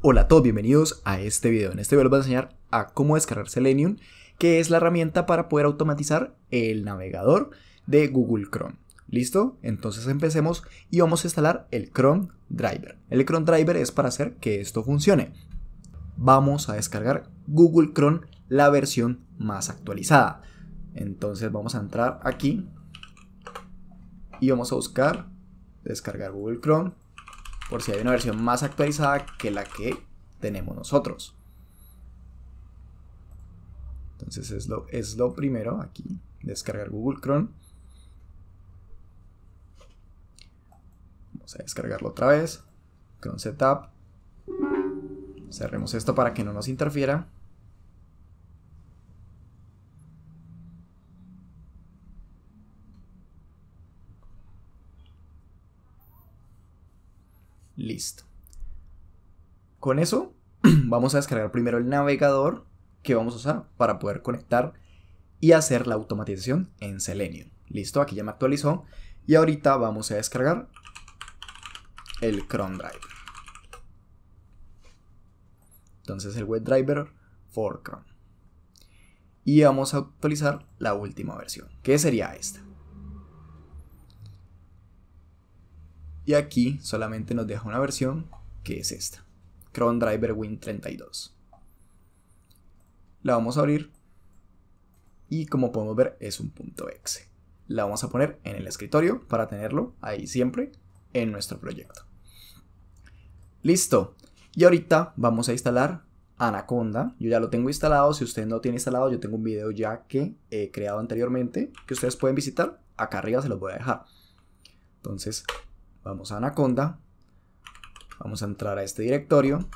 Hola a todos, bienvenidos a este video. En este video les voy a enseñar a cómo descargar Selenium, que es la herramienta para poder automatizar el navegador de Google Chrome. ¿Listo? Entonces empecemos y vamos a instalar el Chrome Driver. El Chrome Driver es para hacer que esto funcione. Vamos a descargar Google Chrome, la versión más actualizada. Entonces vamos a entrar aquí y vamos a buscar descargar Google Chrome por si hay una versión más actualizada que la que tenemos nosotros. Entonces es lo, es lo primero aquí, descargar Google Chrome. Vamos a descargarlo otra vez. Chrome Setup. Cerremos esto para que no nos interfiera. Listo. Con eso vamos a descargar primero el navegador que vamos a usar para poder conectar y hacer la automatización en Selenium. Listo, aquí ya me actualizó. Y ahorita vamos a descargar el Chrome Driver. Entonces el WebDriver for Chrome. Y vamos a actualizar la última versión, que sería esta. Y aquí solamente nos deja una versión que es esta, Chrome Driver Win 32. La vamos a abrir y como podemos ver es un punto .exe. La vamos a poner en el escritorio para tenerlo ahí siempre en nuestro proyecto. Listo. Y ahorita vamos a instalar Anaconda. Yo ya lo tengo instalado. Si usted no tiene instalado, yo tengo un video ya que he creado anteriormente que ustedes pueden visitar. Acá arriba se los voy a dejar. Entonces Vamos a Anaconda. Vamos a entrar a este directorio.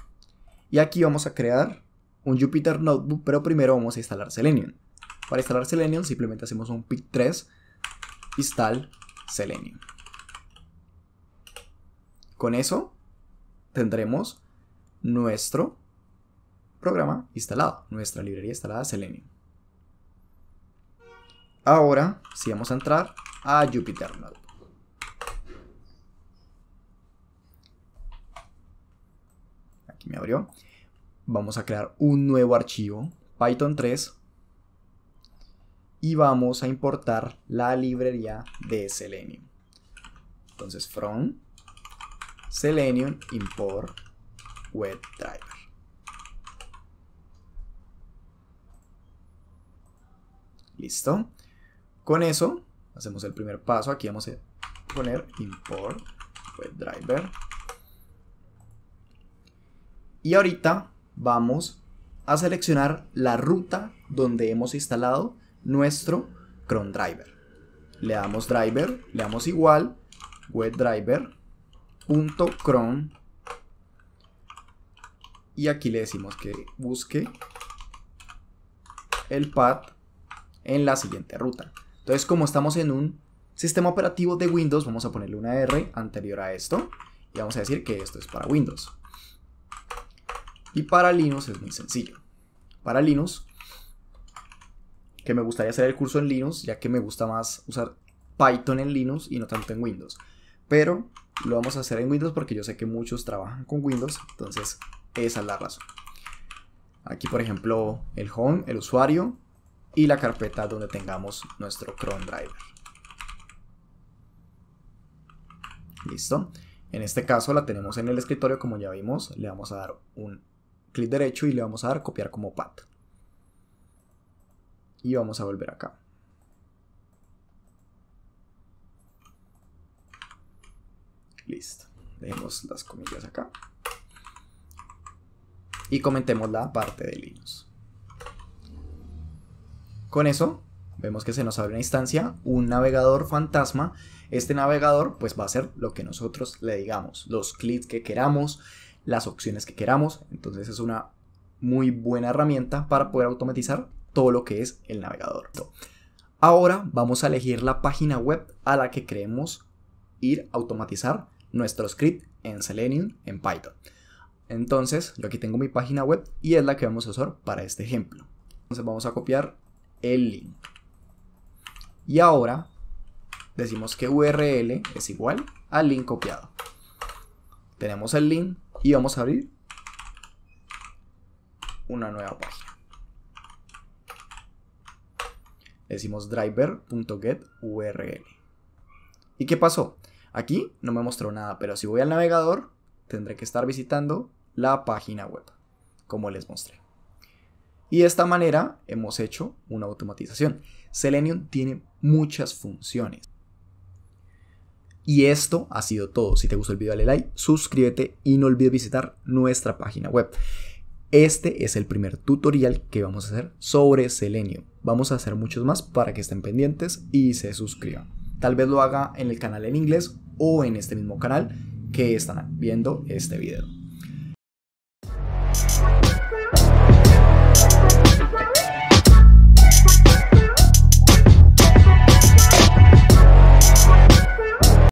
Y aquí vamos a crear un Jupyter Notebook, pero primero vamos a instalar Selenium. Para instalar Selenium simplemente hacemos un pic 3 install Selenium. Con eso tendremos nuestro programa instalado, nuestra librería instalada Selenium. Ahora, si sí vamos a entrar a Jupyter Notebook. me abrió. Vamos a crear un nuevo archivo, Python 3. Y vamos a importar la librería de Selenium. Entonces, from Selenium import WebDriver. Listo. Con eso hacemos el primer paso. Aquí vamos a poner import WebDriver y ahorita vamos a seleccionar la ruta donde hemos instalado nuestro Chrome driver. Le damos driver, le damos igual webdriver.chrome. y aquí le decimos que busque el path en la siguiente ruta. Entonces, como estamos en un sistema operativo de Windows, vamos a ponerle una R anterior a esto y vamos a decir que esto es para Windows. Y para Linux es muy sencillo. Para Linux, que me gustaría hacer el curso en Linux, ya que me gusta más usar Python en Linux y no tanto en Windows. Pero lo vamos a hacer en Windows porque yo sé que muchos trabajan con Windows, entonces esa es la razón. Aquí, por ejemplo, el home, el usuario y la carpeta donde tengamos nuestro chrome driver. Listo. En este caso la tenemos en el escritorio como ya vimos. Le vamos a dar un clic derecho y le vamos a dar copiar como path. Y vamos a volver acá. Listo. Dejemos las comillas acá. Y comentemos la parte de Linux. Con eso vemos que se nos abre una instancia, un navegador fantasma. Este navegador pues va a hacer lo que nosotros le digamos, los clics que queramos, las opciones que queramos. Entonces es una muy buena herramienta para poder automatizar todo lo que es el navegador. Ahora vamos a elegir la página web a la que queremos ir a automatizar nuestro script en Selenium en Python. Entonces, yo aquí tengo mi página web y es la que vamos a usar para este ejemplo. Entonces vamos a copiar el link. Y ahora decimos que URL es igual al link copiado. Tenemos el link y vamos a abrir una nueva página. Decimos driver.geturl. ¿Y qué pasó? Aquí no me mostró nada, pero si voy al navegador tendré que estar visitando la página web, como les mostré. Y de esta manera hemos hecho una automatización. Selenium tiene muchas funciones. Y esto ha sido todo. Si te gustó el video, dale like, suscríbete y no olvides visitar nuestra página web. Este es el primer tutorial que vamos a hacer sobre Selenium. Vamos a hacer muchos más para que estén pendientes y se suscriban. Tal vez lo haga en el canal en inglés o en este mismo canal que están viendo este video.